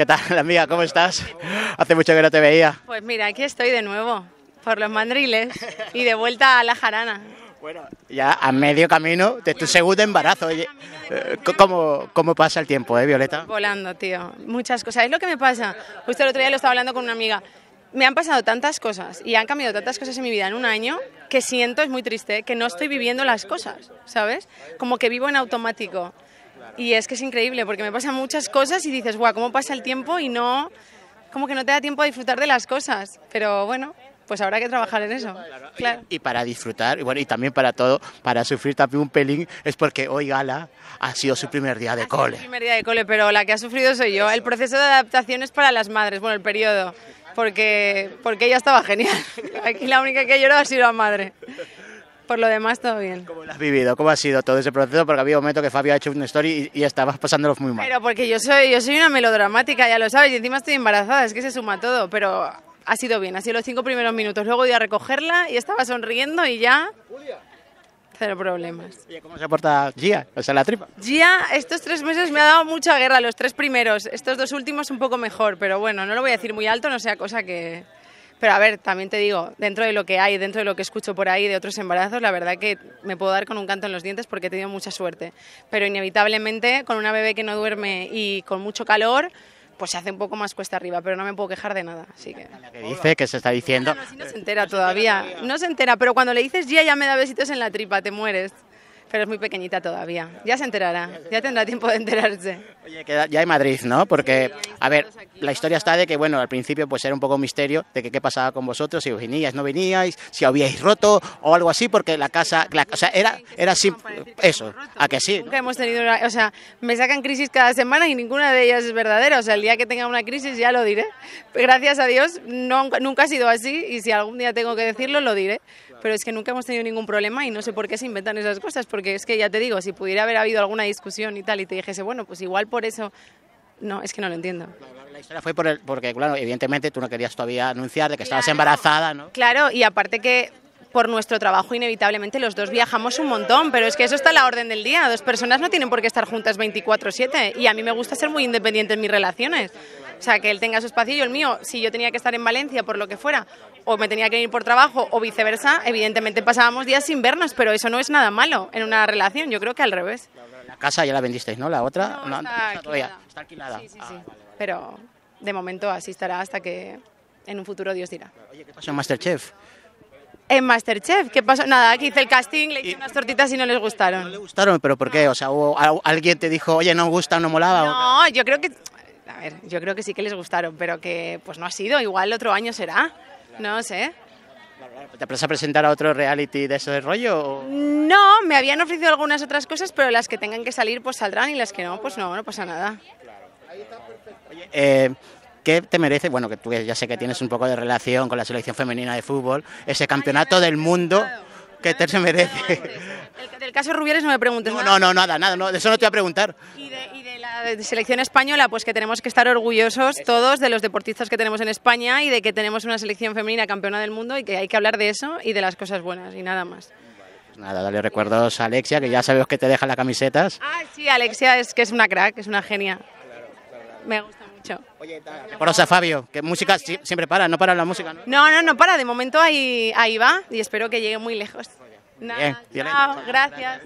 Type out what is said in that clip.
¿Qué tal, amiga? ¿Cómo estás? Hace mucho que no te veía. Pues mira, aquí estoy de nuevo, por los mandriles y de vuelta a la jarana. Bueno, ya a medio camino de tu segundo embarazo. Eh, ¿cómo, ¿Cómo pasa el tiempo, eh, Violeta? Volando, tío. Muchas cosas. Es lo que me pasa. Justo el otro día lo estaba hablando con una amiga. Me han pasado tantas cosas y han cambiado tantas cosas en mi vida en un año que siento, es muy triste, que no estoy viviendo las cosas, ¿sabes? Como que vivo en automático. Y es que es increíble porque me pasan muchas cosas y dices, guau, cómo pasa el tiempo y no, como que no te da tiempo a disfrutar de las cosas. Pero bueno, pues habrá que trabajar en eso. Claro. Y, para disfrutar, y bueno, y también para todo, para sufrir también un pelín, es porque hoy Gala ha sido su primer día de cole. su primer día de cole, pero la que ha sufrido soy yo. El proceso de adaptación es para las madres, bueno, el periodo, porque, porque ella estaba genial. Aquí la única que ha llorado ha sido la madre. Por lo demás, todo bien. ¿Cómo lo has vivido? ¿Cómo ha sido todo ese proceso? Porque había un momento que Fabio ha hecho una story y, estabas pasándolo muy mal. Pero porque yo soy, yo soy una melodramática, ya lo sabes, y encima estoy embarazada, es que se suma todo, pero ha sido bien, ha sido los cinco primeros minutos. Luego iba a recogerla y estaba sonriendo y ya... Cero problemas. ¿Y ¿Cómo se aporta Gia? O sea, la tripa. Gia, estos tres meses me ha dado mucha guerra, los tres primeros. Estos dos últimos un poco mejor, pero bueno, no lo voy a decir muy alto, no sea cosa que... Pero a ver, también te digo, dentro de lo que hay, dentro de lo que escucho por ahí de otros embarazos, la verdad que me puedo dar con un canto en los dientes porque he tenido mucha suerte. Pero inevitablemente, con una bebé que no duerme y con mucho calor, pues se hace un poco más cuesta arriba, pero no me puedo quejar de nada. Así que... dice, que se está diciendo... no se entera todavía, no se entera, pero cuando le dices ya, ya me da besitos en la tripa, te mueres pero es muy pequeñita todavía. Ya se enterará, ya tendrá tiempo de enterarse. Oye, ya hay Madrid, ¿no? Porque, a ver, la historia está de que, bueno, al principio pues era un poco misterio de que qué pasaba con vosotros, si veníais, no veníais, si habíais roto o algo así, porque la casa, o sea, era, era así, eso, a que sí. Nunca hemos tenido una, o sea, me sacan crisis cada semana y ninguna de ellas es verdadera, o sea, el día que tenga una crisis ya lo diré. Gracias a Dios, nunca ha sido así y si algún día tengo que decirlo, lo diré. Pero es que nunca hemos tenido ningún problema y no sé por qué se inventan esas cosas, porque es que ya te digo, si pudiera haber habido alguna discusión y tal, y te dijese, bueno, pues igual por eso no, es que no lo entiendo. La, historia fue por porque, claro, evidentemente tú no querías todavía anunciar de que estabas embarazada, ¿no? Claro, y aparte que por nuestro trabajo inevitablemente los dos viajamos un montón, pero es que eso está a la orden del día. Dos personas no tienen por qué estar juntas 24/7 y a mí me gusta ser muy independiente en mis relaciones. O sea, que él tenga su espacio y yo el mío. Si yo tenía que estar en Valencia por lo que fuera, o me tenía que ir por trabajo, o viceversa, evidentemente pasábamos días sin vernos, pero eso no es nada malo en una relación. Yo creo que al revés. La casa ya la vendisteis, ¿no? La otra no, está, alquilada. Sí, ah, Pero de momento así estará hasta que en un futuro Dios dirá. Oye, ¿qué pasó Masterchef? En Masterchef, ¿qué pasó? Nada, aquí hice el casting, le hice unas tortitas y no les gustaron. No les gustaron, pero ¿por qué? O sea, alguien te dijo, oye, no gusta, no molaba. No, yo creo que, yo creo que sí que les gustaron, pero que pues no ha sido, igual otro año será, no sé. ¿Te vas a presentar a otro reality de ese rollo? No, me habían ofrecido algunas otras cosas, pero las que tengan que salir pues saldrán y las que no, pues no, no pasa nada. Oye, eh, ¿Qué te merece? Bueno, que tú ya sé que tienes un poco de relación con la selección femenina de fútbol, ese campeonato del mundo que te se merece. El, del caso Rubiales no me preguntes. No, nada. no, no, nada, nada, de eso no te voy a preguntar. Y de, la selección española, pues que tenemos que estar orgullosos todos de los deportistas que tenemos en España y de que tenemos una selección femenina campeona del mundo y que hay que hablar de eso y de las cosas buenas y nada más. Pues nada, dale recuerdos a Alexia, que ya sabemos que te deja las camisetas. Ah, sí, Alexia es que es una crack, es una genia. Me gusta porosa Fabio, que música siempre para, no para la música, ¿no? No, no, para, de momento ahí, ahí va y espero que llegue muy lejos. chao, gracias.